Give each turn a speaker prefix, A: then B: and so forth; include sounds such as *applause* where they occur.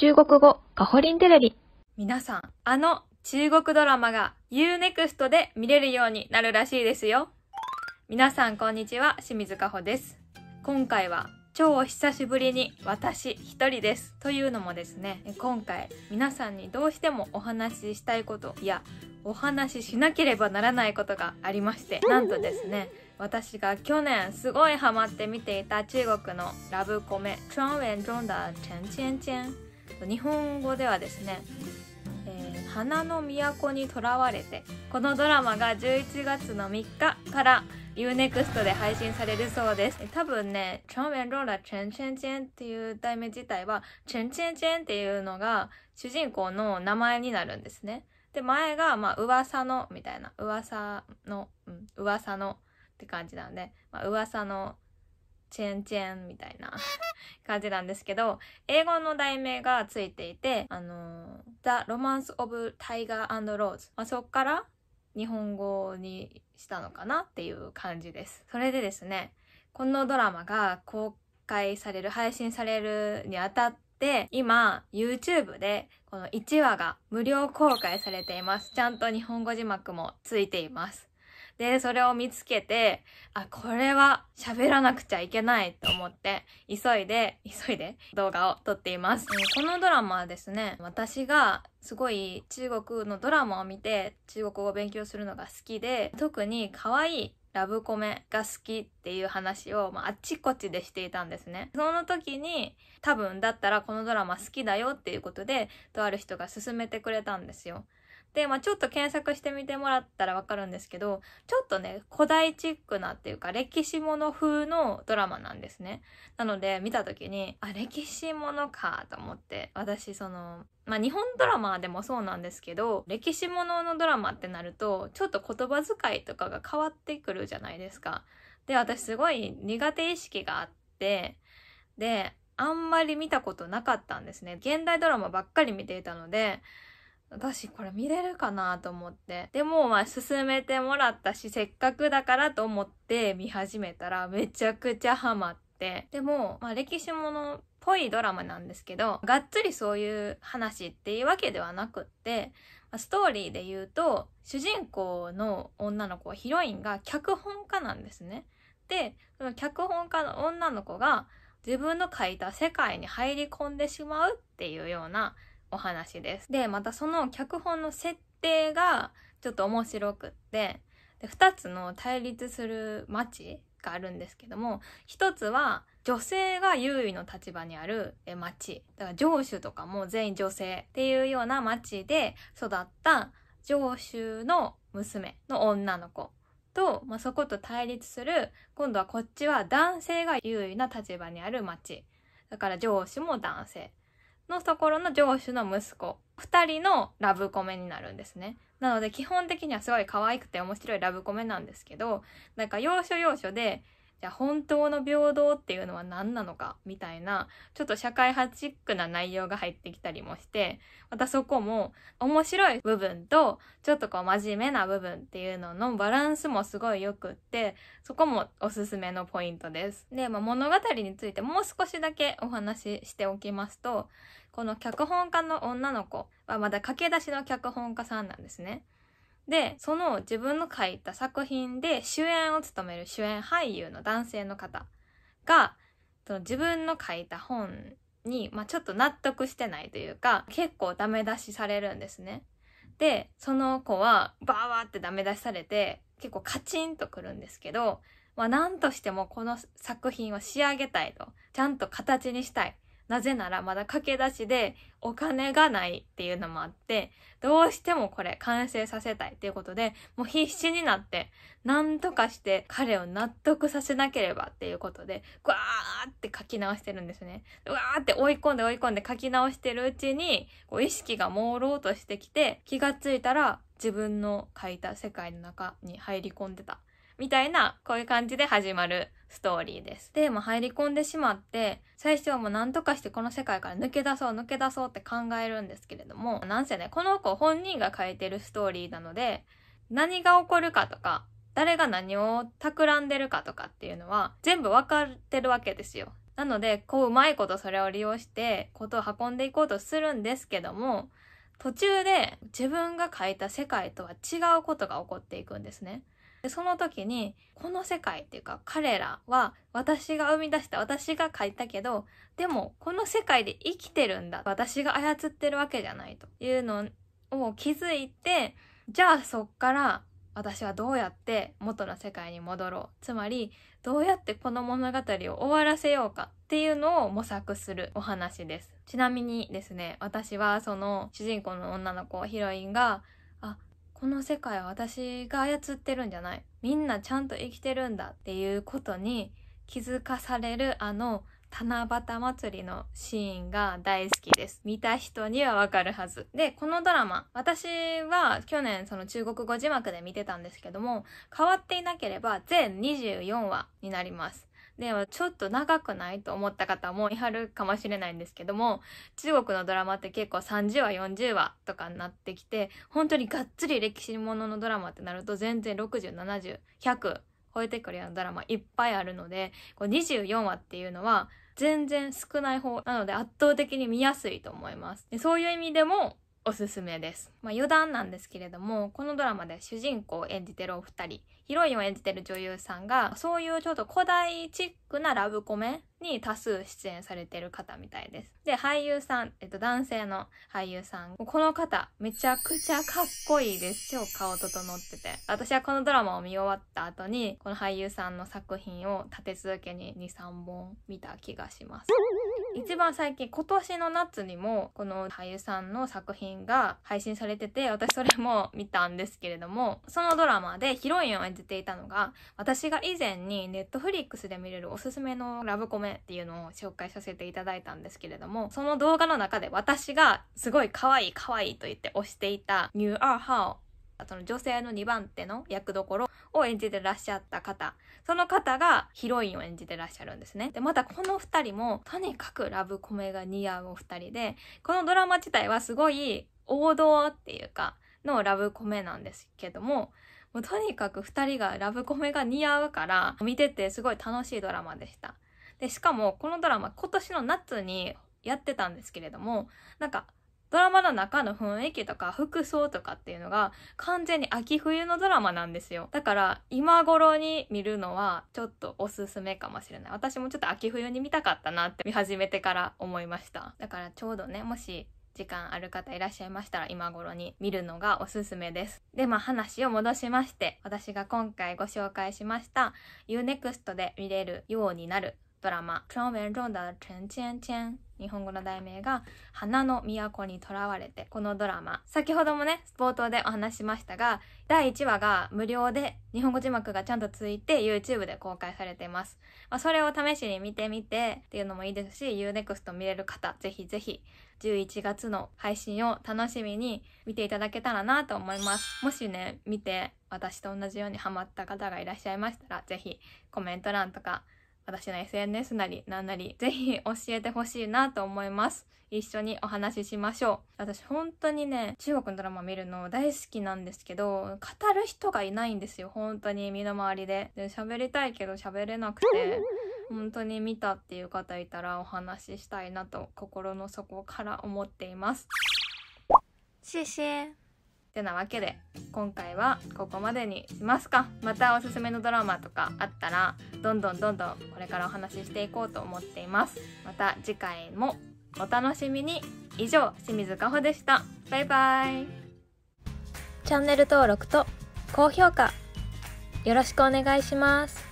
A: 中国語カホリンテレビ。皆さん、あの中国ドラマが Unext で見れるようになるらしいですよ。皆さんこんにちは、清水加穂です。今回は超久しぶりに私一人です。というのもですね、今回皆さんにどうしてもお話ししたいこといやお話ししなければならないことがありまして、なんとですね、私が去年すごいハマって見ていた中国のラブコメ、チュンウェンジョンダチェンチェンチェン日本語ではですね「えー、花の都にとらわれて」このドラマが11月の3日から UNEXT で配信されるそうです。多分ね、チョンメンローラチェンチェンチェンっていう題名自体は、チェンチェンチェンっていうのが主人公の名前になるんですね。で、前が、まあ、噂の、みたいな、噂の、うん、噂のって感じなんで、まあ、噂のチェンチェンみたいな *laughs* 感じなんですけど、英語の題名がついていて、あの The Romance of Tiger Rose。まあ、そっから日本語にしたのかなっていう感じです。それでですね、このドラマが公開される、配信されるにあたって、今、YouTube でこの1話が無料公開されています。ちゃんと日本語字幕もついています。で、それを見つけて、あ、これは喋らなくちゃいけないと思って、急いで、急いで動画を撮っています。このドラマはですね、私がすごい中国のドラマを見て中国語を勉強するのが好きで、特に可愛いラブコメが好きっていう話を、まあ、あっちこっちでしていたんですね。その時に多分だったらこのドラマ好きだよっていうことでとある人が勧めてくれたんですよ。で、まあ、ちょっと検索してみてもらったらわかるんですけど、ちょっとね、古代チックなっていうか、歴史もの風のドラマなんですね。なので、見た時に、あ、歴史ものかと思って、私、その、まあ、日本ドラマでもそうなんですけど、歴史もののドラマってなると、ちょっと言葉遣いとかが変わってくるじゃないですか。で、私すごい苦手意識があって、で、あんまり見たことなかったんですね。現代ドラマばっかり見ていたので、私これ見れるかなと思って。でもまあ進めてもらったし、せっかくだからと思って見始めたらめちゃくちゃハマって。でも、まあ歴史ものっぽいドラマなんですけど、がっつりそういう話っていうわけではなくって、ストーリーで言うと、主人公の女の子、ヒロインが脚本家なんですね。で、その脚本家の女の子が自分の書いた世界に入り込んでしまうっていうようなお話です。で、またその脚本の設定がちょっと面白くって、で2つの対立する町があるんですけども、1つは女性が優位の立場にある町。だから上州とかも全員女性っていうような町で育った上州の娘の女の子と、まあ、そこと対立する今度はこっちは男性が優位な立場にある町だから上司も男性のところの上司の息子2人のラブコメになるんですね。なので基本的にはすごい可愛くて面白いラブコメなんですけどなんか要所要所でじゃあ本当の平等っていうのは何なのかみたいな、ちょっと社会派チックな内容が入ってきたりもして、またそこも面白い部分と、ちょっとこう真面目な部分っていうののバランスもすごい良くって、そこもおすすめのポイントです。で、まあ、物語についてもう少しだけお話ししておきますと、この脚本家の女の子はまだ駆け出しの脚本家さんなんですね。で、その自分の書いた作品で主演を務める主演俳優の男性の方が、その自分の書いた本に、まあ、ちょっと納得してないというか、結構ダメ出しされるんですね。で、その子はバーバーってダメ出しされて、結構カチンとくるんですけど、まあ、なんとしてもこの作品を仕上げたいと、ちゃんと形にしたい。なぜならまだ駆け出しでお金がないっていうのもあって、どうしてもこれ完成させたいっていうことで、もう必死になって、なんとかして彼を納得させなければっていうことで、ぐわーって書き直してるんですね。うわーって追い込んで追い込んで書き直してるうちに、こう意識が朦朧としてきて、気がついたら自分の書いた世界の中に入り込んでたみたいな、こういう感じで始まるストーリーです。で、も入り込んでしまって、最初はもう何とかしてこの世界から抜け出そう、抜け出そうって考えるんですけれども、なんせね、この子本人が書いてるストーリーなので、何が起こるかとか、誰が何を企んでるかとかっていうのは、全部わかってるわけですよ。なので、こううまいことそれを利用して、ことを運んでいこうとするんですけども、途中で自分が書いた世界とは違うことが起こっていくんですね。でその時にこの世界っていうか彼らは私が生み出した私が書いたけどでもこの世界で生きてるんだ私が操ってるわけじゃないというのを気づいてじゃあそっから私はどうやって元の世界に戻ろうつまりどうやってこの物語を終わらせようかっていうのを模索するお話ですちなみにですね私はその主人公の女の子ヒロインがこの世界は私が操ってるんじゃないみんなちゃんと生きてるんだっていうことに気づかされるあの七夕祭りのシーンが大好きです。見た人にはわかるはず。で、このドラマ、私は去年その中国語字幕で見てたんですけども、変わっていなければ全24話になります。ではちょっと長くないと思った方もいはるかもしれないんですけども中国のドラマって結構30話40話とかになってきて本当にがっつり歴史もののドラマってなると全然6070100100超えてくるようなドラマいっぱいあるのでこう24話っていうのは全然少ない方なので圧倒的に見やすいと思います。でそういう意味でもおすすめです。まあ、余談なんですけれども、このドラマで主人公を演じてるお二人、ヒロインを演じてる女優さんが、そういうちょっと古代チックなラブコメに多数出演されてる方みたいです。で、俳優さん、えっと、男性の俳優さん、この方、めちゃくちゃかっこいいです。超顔整ってて。私はこのドラマを見終わった後に、この俳優さんの作品を立て続けに2、3本見た気がします。一番最近今年の夏にもこの俳優さんの作品が配信されてて私それも見たんですけれどもそのドラマでヒロインを演じていたのが私が以前にネットフリックスで見れるおすすめのラブコメっていうのを紹介させていただいたんですけれどもその動画の中で私がすごい可愛い可愛いと言って推していたニューアーハオその女性の2番手の役どころを演じてらっしゃった方その方がヒロインを演じてらっしゃるんですねでまたこの2人もとにかくラブコメが似合うお二人でこのドラマ自体はすごい王道っていうかのラブコメなんですけどももうとにかく2人がラブコメが似合うから見ててすごい楽しいドラマでしたでしかもこのドラマ今年の夏にやってたんですけれどもなんかドラマの中の雰囲気とか服装とかっていうのが完全に秋冬のドラマなんですよ。だから今頃に見るのはちょっとおすすめかもしれない。私もちょっと秋冬に見たかったなって見始めてから思いました。だからちょうどね、もし時間ある方いらっしゃいましたら今頃に見るのがおすすめです。で、まあ話を戻しまして、私が今回ご紹介しました UNEXT で見れるようになるドラマ、クロメルロダチェンチェンチェン。日本語の題名が、花の都にとらわれて、このドラマ。先ほどもね、冒頭でお話しましたが、第1話が無料で、日本語字幕がちゃんとついて、YouTube で公開されています。まあ、それを試しに見てみて、っていうのもいいですし、Unext 見れる方、ぜひぜひ、11月の配信を楽しみに見ていただけたらなと思います。もしね、見て、私と同じようにハマった方がいらっしゃいましたら、ぜひ、コメント欄とか、私の SNS なりななり、ぜひ教えてほしいなと思います。一緒にお話ししましょう。私本当にね、中国のドラマ見るの大好きなんですけど、語る人がいないんですよ。本当に身の回りで。で、喋りたいけど喋れなくて。本当に見たっていう方いたらお話ししたいなと心の底から思っています。谢谢。てなわけで今回はここまでにしますかまたおすすめのドラマとかあったらどんどんどんどんこれからお話ししていこうと思っていますまた次回もお楽しみに以上清水かほでしたバイバイチャンネル登録と高評価よろしくお願いします